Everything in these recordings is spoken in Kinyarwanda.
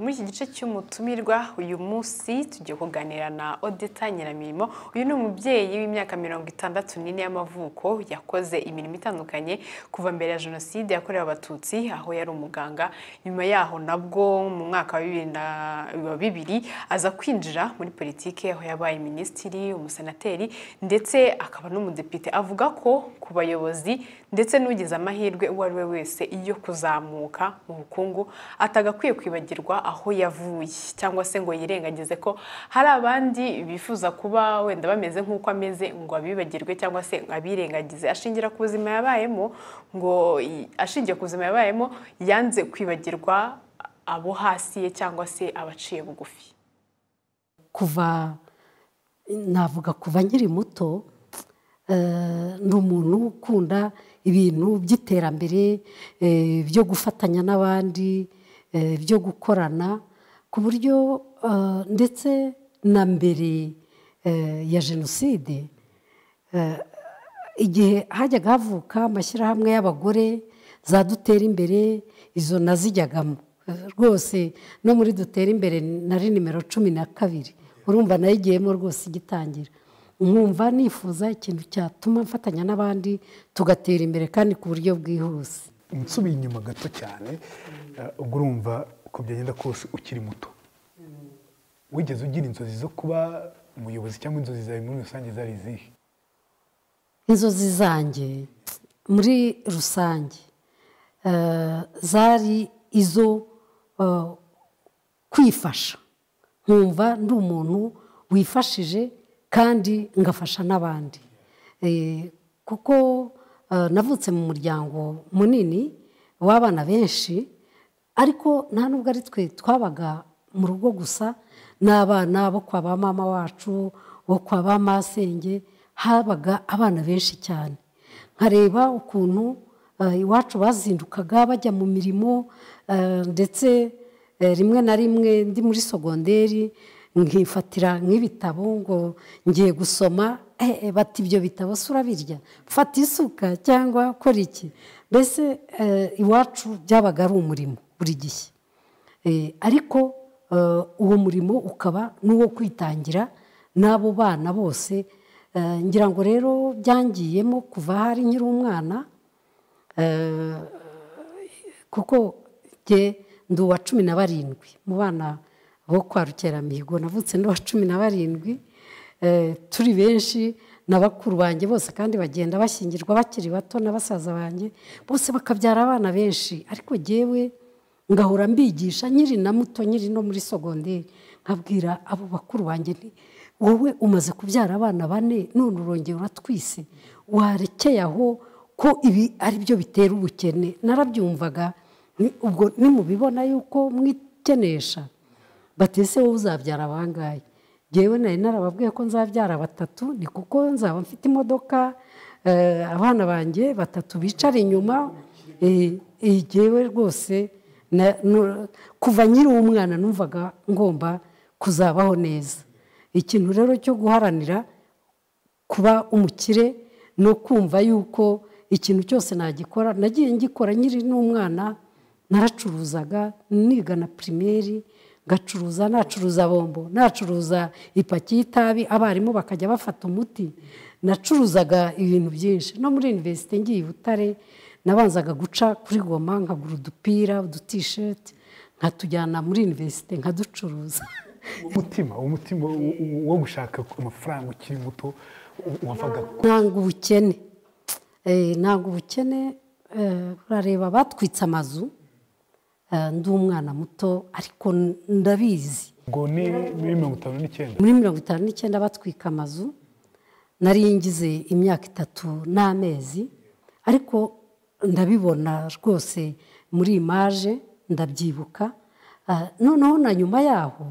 muri iki gice cy'umutumirwa uyu munsi tugiye kuganira na odeta nyiramirimo uyu ni umubyeyi w'imyaka mirongo itandatu nini y'amavuko yakoze imirimo itandukanye kuva mbere ya jenoside yakorewe abatutsi aho yari umuganga nyuma yaho nabwo mu mwaka wa bibiri aza kwinjira muri politiki aho yabaye minisitiri umusenateri ndetse akaba n'umudepite avuga ko ku bayobozi ndetse n'ugize amahirwe uwo ari we wese iyo kuzamuka mu bukungu atagakwiye kwibagirwa aho yavuye cyangwa se ngo yirengagize ko hari abandi bifuza kuba wenda bameze nk'uko ameze ngo abibagirwe cyangwa se abirengagize ashingira ku buzima yabayemo ngo ashingiye ku buzima yabayemo yanze kwibagirwa abo hasi ye cyangwa se abaciye bugufi kuva navuga kuva nkiri muto eh, ni umuntu ukunda ibintu by'iterambere eh, byo gufatanya n'abandi Eh, byo gukorana ku buryo eh, ndetse na mbere eh, ya jenoside igihe hajyaga havuka amashyirahamwe y'abagore zadutera imbere izo nazijyagamo rwose no muri dutera imbere nari nimero cumi na kabiri urumva nayigiyemo rwose igitangira nkumva nifuza ikintu cyatuma mfatanya n'abandi tugatera imbere kandi ku buryo bwihuse nsubiye inyuma gato cyane ubwo eh, urumva uko byagenda kose ukiri muto wigeze ugira inzozi zo kuba umuyobozi cyangwa inzozi zawe muri rusange zari izihe inzozi zanjye muri rusange eh, zari izo eh, kwifasha nkumva ndi umuntu wifashije kandi ngafasha n'abandi kuko Eh, navutse mu muryango munini w'abana benshi ariko nta nubwo ari twe twabaga mu rugo gusa n'abana bo kwa ba mama wacu bo kwa ba masenge habaga abana benshi cyane nkareba ukuntu eh, iwacu bazindukaga bajya mu mirimo eh, ndetse rimwe na rimwe ndi muri sogonderi nkifatira nk'ibitabo ngo ngiye gusoma eh, eh, bati ibyo bitabo se urabirya fata isuka cyangwa kora iki mbese eh, iwacu byabaga ari umurimo buri gihe ariko uwo murimo ukaba n'uwo kwitangira n'abo bana bose ngira ngo rero byangiyemo kuva hari nyiri umwana kuko ndi uwa cumi na barindwi mu bana wo kwa rukeramihigo navutse n'uwa cumi na barindwi eh, turi benshi na bakuru banjye bose kandi bagenda bashyingirwa bakiri bato na basaza banjye bose bakabyara abana benshi ariko ngewe ngahora mbigisha nyiri na muto nyiri no muri sogonderi nkabwira abo bakuru banjye ni wowe umaze kubyara abana bane none urongera uratwise warekeye aho ko ibi ari byo bitera ubukene narabyumvaga ubwo nimubibona yuko mwikenesha “ ese wowe uzabyara abangahe ngewe nari narababwiye ko nzabyara batatu ni kuko nzaba mfite imodoka eh, abana banjye batatu bicara inyuma eh, eh, ngewe rwose kuva nyiri umwana numvaga ngomba kuzabaho neza ikintu rero cyo guharanira kuba umukire no kumva yuko ikintu cyose nagikora nagiye ngikora nyiri n'umwana naracuruzaga nigana na gacuruza nacuruza bombo nacuruza ipaki y'itabi abarimu bakajya bafata umuti nacuruzaga ibintu byinshi no muri iniverisite ngiye i butare nabanzaga guca kuri goma nkagura udupira udutisheti nkatujyana muri iniverisite nkaducuruza umutima umutima wo gushaka amafaranga ukiri muto wavaga ntabwo ubukene eh, ntabwo ubukene eh, urareba batwitse amazu ndi umwana muto ariko ndabizi ngo ni muri mirongo itanu n'icyenda muri mirongo itanu n'icyenda batwika amazu nari ngize imyaka itatu n'amezi ariko ndabibona rwose muri imaje ndabyibuka ah, noneho na nyuma yaho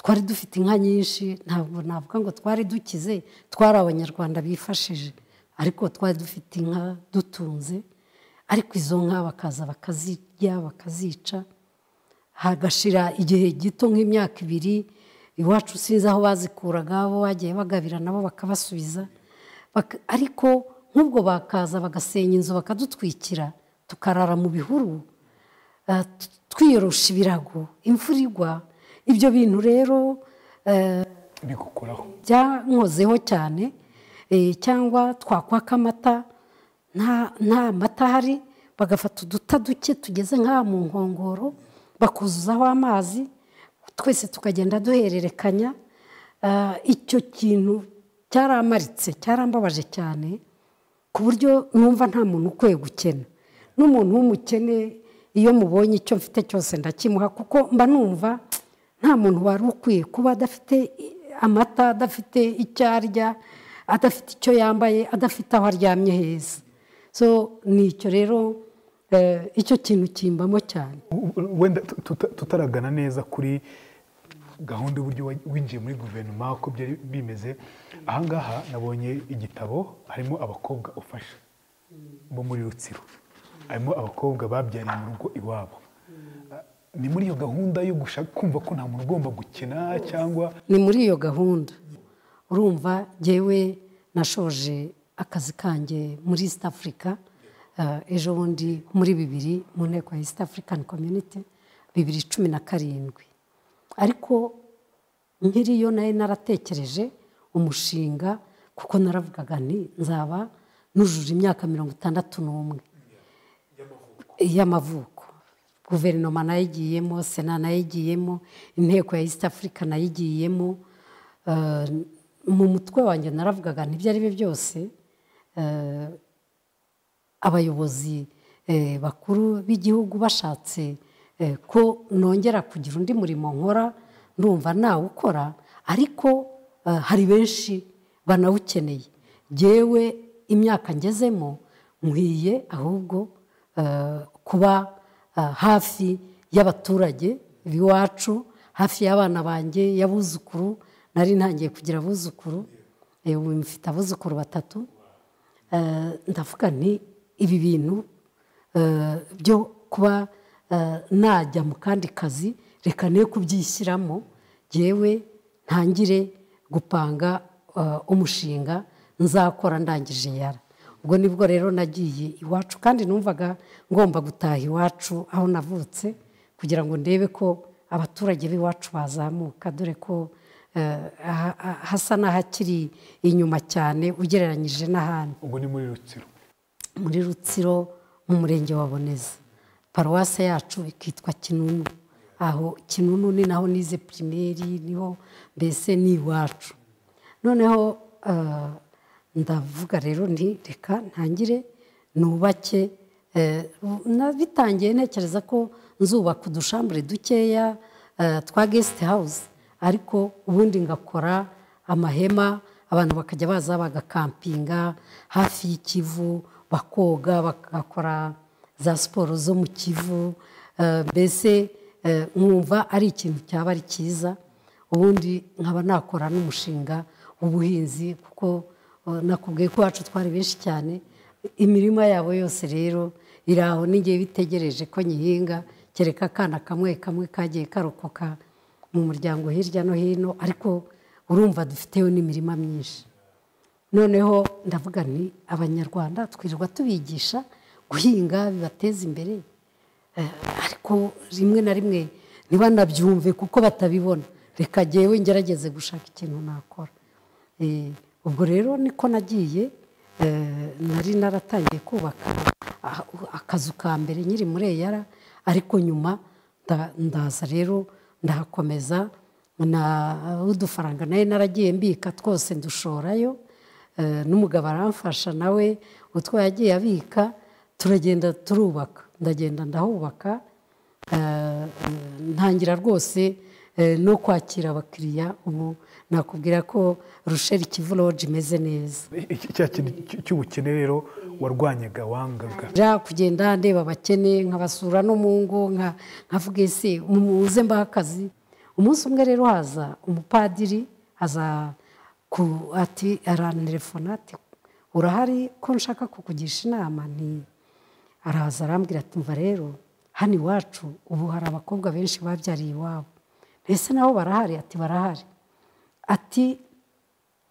twari dufite inka nyinshi ntabwo navuga ngo twari dukize twari abanyarwanda bifashije ariko twari dufite inka dutunze ariko izo nka bakaza bakazirya bakazica hagashira igihe gito nk'imyaka ibiri iwacu sinzi aho bazikuraga bo bagiye bagabira nabo bakabasubiza ariko nk'ubwo bakaza bagasenya inzu bakadutwikira tukarara mu bihuru eh, twiyorosha ibirago imvura igwa ibyo bintu rero eh, byankozeho cyane eh, cyangwa twakwaka amata nta mata ahari bagafata uduta duke tugeze nk'aha mu nkongoro bakuzuzaho amazi twese tukagenda duhererekanya eh, icyo kintu cyaramaritse cyarambabaje cyane ku buryo numva nta muntu ukwiye gukena n'umuntu w'umukene iyo mubonye icyo mfite cyose ndakimuha kuko mba numva nta muntu wari ukwiye kuba adafite amata adafite icyo arya adafite icyo yambaye adafite aho aryamye heza so ni icyo rero eh, icyo kintu kimbamo cyane wenda tutaragana neza kuri gahunda y'uburyo winjiye muri guverinoma uko byari bimeze ahangaha nabonye igitabo harimo abakobwa ufasha bo muri rutsiro harimo abakobwa babyariye mu rugo iwabo ni muri iyo gahunda yo gushaka kumva ko nta muntu ugomba gukina cyangwa ni muri iyo gahunda urumva ngewe nashoje akazi kanjye muri east africa eh, ejo bundi muri bibiri mu nteko ya east african community bibiri cumi na karindwi ariko nkiriyo nayo naratekereje umushinga kuko naravugaga nti nzaba nujuje imyaka mirongo itandatu n'umwe y'amavuko guverinoma nayo igiyemo sena nayo igiyemo inteko ya east africa nayo igiyemo eh, mu mutwe wanjye naravugaga ntibyo ari byo byose Eh, abayobozi eh, bakuru b'igihugu bashatse eh, ko nongera kugira undi murimo nkora ndumva nawukora ariko hari benshi banawukeneye yewe imyaka ngezemo nkwiye ahubwo kuba hafi y'abaturage b'iwacu hafi y'abana banjye y'abuzukuru nari ntangiye kugira abuzukuru mfite abuzukuru batatu Eh, ndavuga ni ibi bintu eh, byo kuba eh, najya mu kandi kazi reka ne kubyishyiramo yewe ntangire gupanga umushinga nzakora ndangije yara ubwo nibwo rero nagiye iwacu kandi numvaga ngomba gutaha iwacu aho navutse kugira ngo ndebe ko abaturage b'iwacu bazamuka dore ko Eh, hasa n'ahakiri inyuma cyane ugereranyije n'ahandi ubwo ni muri rutsiro muri rutsiro mu murenge wa boneza paruwase yacu ikitwa kinunu aho kinunu ni naho nize pirimeri niho mbese ni iwacu noneho eh, ndavuga rero nti reka ntangire nubake eh, bitangiye ntekereza ko nzubaka udushambure dukeya twa gesite hawuze ariko ubundi ngakora amahema abantu bakajya baza bagakampinga hafi y'ikivu bakoga bagakora za siporo zo mu kivu eh, mbese nkumva eh, ari ikintu cyaba ari cyiza ubundi nkaba nakora n'umushinga w'ubuhinzi kuko eh, nakubwiye ko iwacu twari benshi cyane imirima yabo yose rero iri aho n'igihe bitegereje ko nyihinga kereka akana kamwe kamwe kagiye karokoka mu muryango hirya no hino ariko urumva dufiteho n'imirima myinshi noneho ndavuga ni abanyarwanda twirirwa tubigisha guhinga bibateza imbere eh, ariko rimwe na rimwe ntibanabyumve kuko batabibona reka ngewe ngerageze gushaka ikintu nakora eh, ubwo rero niko nagiye eh, nari naratangiye kubaka akazu ka mbere nyiri muri eyara ariko nyuma ndaza rero ndahakomeza uh, udufaranga nayo naragiye mbika twose ndushorayo uh, n'umugabo aramfasha nawe utwo yagiye abika turagenda turubaka ndagenda ndahubaka uh, ntangira rwose Eh, no kwakira abakiriya ubu nakubwira ko rusheri kivu roji imeze neza cya kintu cy'ubukene rero warwanyaga wangaga njya kugenda ndeba abakene nkabasura no mu ngo nkavuga ese muze mbahe akazi umunsi umwe rero haza umupadiri aza ku ati aranelefona urahari ko nshaka kukugisha inama ni araza arambwira ati mva rero hano iwacu ubu hari abakobwa benshi babyariye iwabo ese nabo barahari ati barahari ati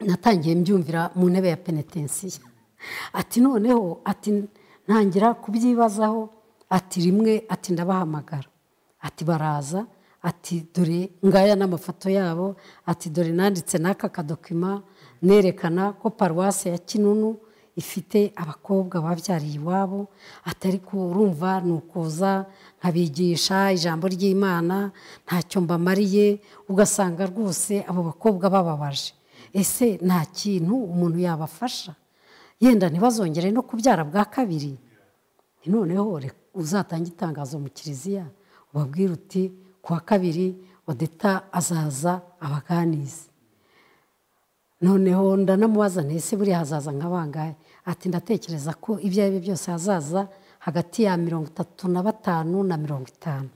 natangiye mbyumvira mu ntebe ya penetensiya ati noneho ati ntangira kubyibazaho ati rimwe ati ndabahamagara ati baraza ati dore ngaya n'amafoto yabo ati dore nanditse n'aka kadokima nerekana ko paruwasi ya kinunu ifite abakobwa babyariye iwabo atari urumva ni ukuza nkabigisha ijambo ry'imana ntacyo mbamariye ugasanga rwose abo bakobwa bababaje ese nta kintu umuntu yabafasha yenda ntibazongere no kubyara bwa kabiri noneho uzatange itangazo mu kiliziya ubabwira uti kuwa kabiri odeta azaza abaganize noneho ndanamubaza ntese buriya hazaza nka bangahe ati ndatekereza ko ibyo ari byo byose hazaza hagati ya mirongo itatu na batanu na mirongo itanu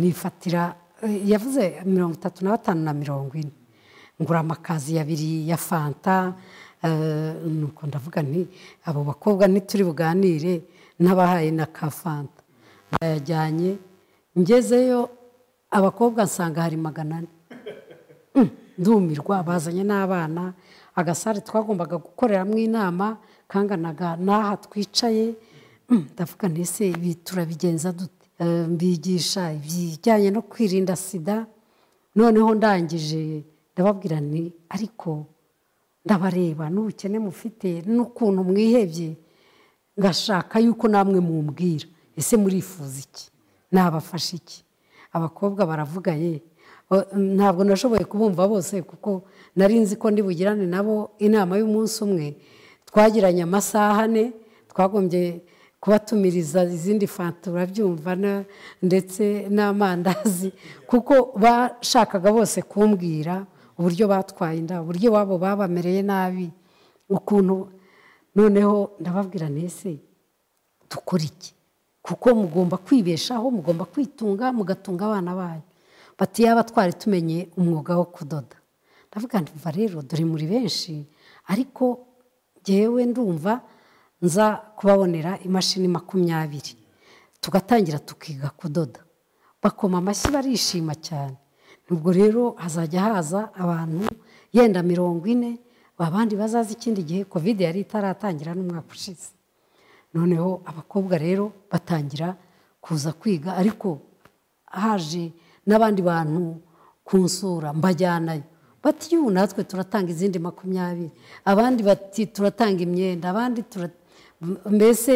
nifatira eh, yavuze mirongo itatu na batanu na mirongo ine ngura amakazi abiri ya fanta eh, nuko ndavuga nti abo bakobwa ntituri buganire n'abahaye na ka fanta bayajyanye ngezeyo abakobwa nsanga hari magana ane mm. ndumirwa bazanye n'abana agasare twagombaga gukoreramo inama kanganaga n'aha twicaye hmm, ndavuga ntese ibi turabigenza eh, mbigisha ibijyanye no kwirinda sida noneho ndangije ndababwira nti ariko ndabareba n'ubukene mufite n'ukuntu mwihebye ngashaka yuko namwe mumbwira ese murifuza iki nabafasha iki abakobwa baravuga ye ntabwo nashoboye kubumva bose kuko nari nzi ko ndibugirane nabo inama y'umunsi umwe twagiranye amasaha ane twagombye kubatumiriza izindi fanta urabyumva ndetse n'amandazi kuko bashakaga bose kumbwira uburyo batwaye inda uburyo wabo babamereye nabi ukuntu noneho ndababwira nese dukora iki kuko mugomba kwibeshaho mugomba kwitunga mugatunga abana banyu bati yaba twari tumenye umwuga wo kudoda ndavuga ntiva rero dore muri benshi ariko ngewe ndumva nza kubabonera imashini makumyabiri tugatangira tukiga kudoda bakoma amashyi barishima cyane nubwo rero hazajya haza abantu yenda mirongo ine abandi bazaza ikindi gihe kovide yari itaratangira n'umwaka ushize noneho abakobwa rero batangira kuza kwiga ariko haje n'abandi bantu kunsura mbajyanayo bati yubu natwe turatanga izindi makumyabiri abandi bati turatanga imyenda abandi mbese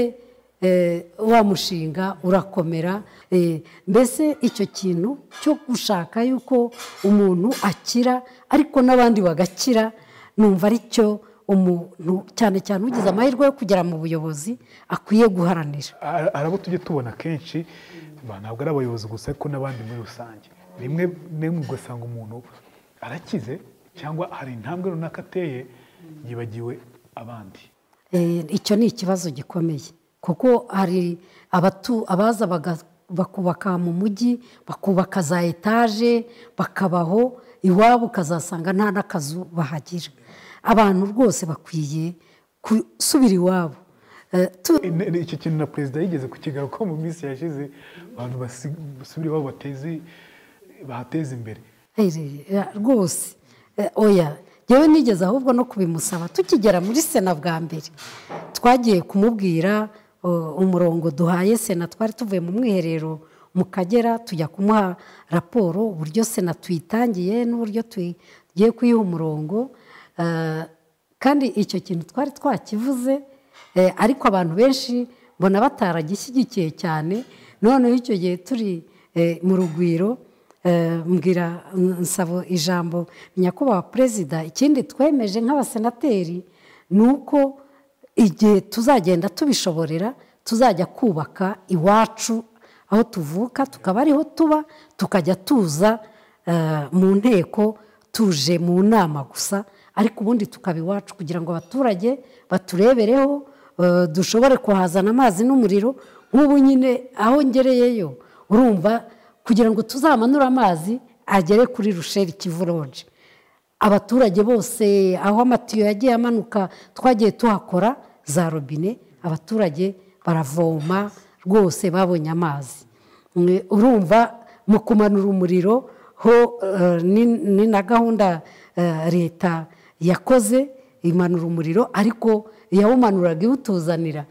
eh, wa mushinga urakomera eh, mbese icyo kintu cyo gushaka yuko umuntu akira ariko n'abandi bagakira numva ari cyo umuntu cyane cyane ugize amahirwe yo kugera mu buyobozi akwiye guharanira arabo tujye tubona kenshi ntabwo ari abayobozi gusa ariko n'abandi muri rusange rimwe rimwe ugasanga umuntu arakize cyangwa hari intambwe runaka ateye yibagiwe abandi eh, icyo ni ikibazo gikomeye kuko hari abaza bakubaka mu mujyi bakubaka za etaje bakabaho iwabo ukazasanga nta n'akazu bahagira abantu rwose bakwiye gusubira iwabo eh, eh, iki kintu na perezida yigeze ko mu minsi yashize abantu basubira iwabo bahateza imbere eh, rwose oya yewe nigeze ahubwo no kubimusaba tukigera muri sena bwa mbere twagiye kumubwira umurongo duhaye sena twari tuvuye mu mwiherero mu kagera tujya kumuha raporo uburyo sena tuyitangiye n'uburyo tugiye kuyiha umurongo kandi icyo kintu twari twakivuze eh, ariko abantu benshi mbona bataragishyigikiye cyane noneho icyo gihe turi eh, mu rugwiro eh, mbwira nsabo ijambo nyakubahwa perezida ikindi twemeje nk'abasenateri ni uko igihe tuzagenda tubishoborera tuzajya kubaka iwacu aho tuvuka tukaba ariho tuba tukajya tuza mu nteko tuje mu nama gusa ariko ubundi tukaba iwacu kugira ngo abaturage baturebereho eh, dushobore kuhazana amazi n'umuriro nk'ubu nyine aho ngereyeyo urumva kugira ngo tuzamanure amazi agere kuri rusheri kivuroje abaturage bose aho amatiyo yagiye amanuka twagiye tuhakora za robine abaturage baravoma rwose babonye amazi urumva mu kumanura umuriro ho eh, ni na gahunda eh, leta yakoze imanura umuriro ariko yawumanuraga iwutuzanira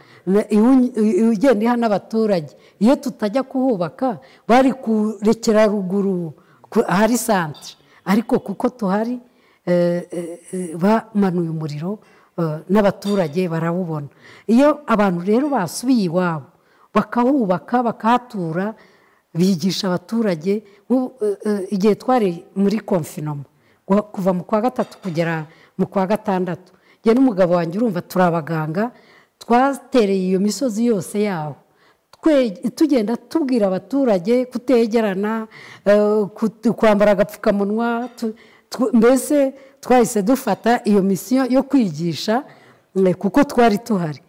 igenda iha n'abaturage iyo tutajya kuhubaka bari kurekera ruguru ahari santire ariko kuko tuhari eh, eh, bamanuye umuriro eh, n'abaturage barawubona iyo abantu rero basubiye iwabo bakahubaka bakahatura bigisha abaturage igihe twari muri konfinoma kuva mu kwa gatatu kugera mu kwa gatandatu njye n'umugabo wanjye urumva turi abaganga twatereye iyo misozi yose yaho tugenda tubwira abaturage kutegerana eh, kwambara agapfukamunwa mbese twahise dufata iyo misiyo yo kwigisha eh, kuko twari tuhari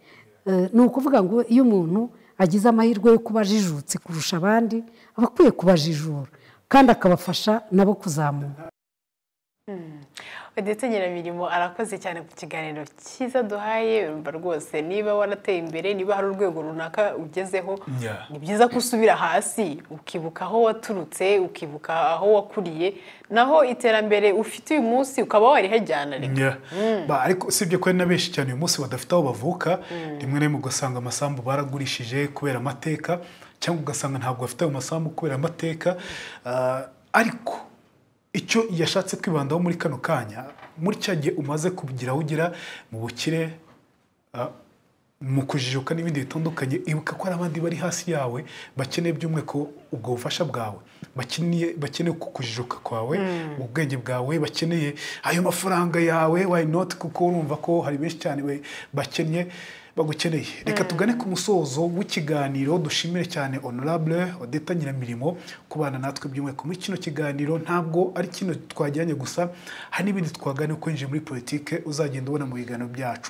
eh, ni ukuvuga ngo iyo umuntu agize amahirwe yo kuba ajijutse kurusha abandi aba akwiye kubajijura kandi akabafasha nabo kuzamuka Hmm. ndetse nyiramirimo arakoze cyane ku kiganiro cyiza duhaye urumva rwose niba warateye imbere niba hari urwego runaka ugezeho ni byiza ko usubira hasi ukibuka aho waturutse ukibuka aho wakuriye naho iterambere ufite uyu munsi ukaba warihajyana hmm. ariko usibye ko hari na benshi cyane uyu munsi badafite aho bavuka hmm. rimwe na rimwe ugasanga amasambu baragurishije kubera amateka cyangwa ugasanga ntabwo bafite ayo masambu kubera amateka ah, ariko icyo yashatse kwibandaho muri kano kanya muri cya gihe umaze kugira ugira mu bukire mu kujijuka n'ibindi bitandukanye ibuka ko hari abandi bari hasi yawe bakeneye by'umwihariko ubwo bufasha bwawe bakeneye kukujijuka kwawe hmm. ubwenge bwawe bakeneye ayo mafaranga yawe wayinoti kuko urumva ko hari benshi cyane bakennye bagukeneye reka eh. tugane ku musozo w'ikiganiro dushimire cyane honorable odeta nyiramirimo kubana natwe by'umwihariko muri kino kiganiro ntabwo ari kino twajyanye gusa hari n'ibindi twagane uko muri politiki uzagenda ubona mu biganiro byacu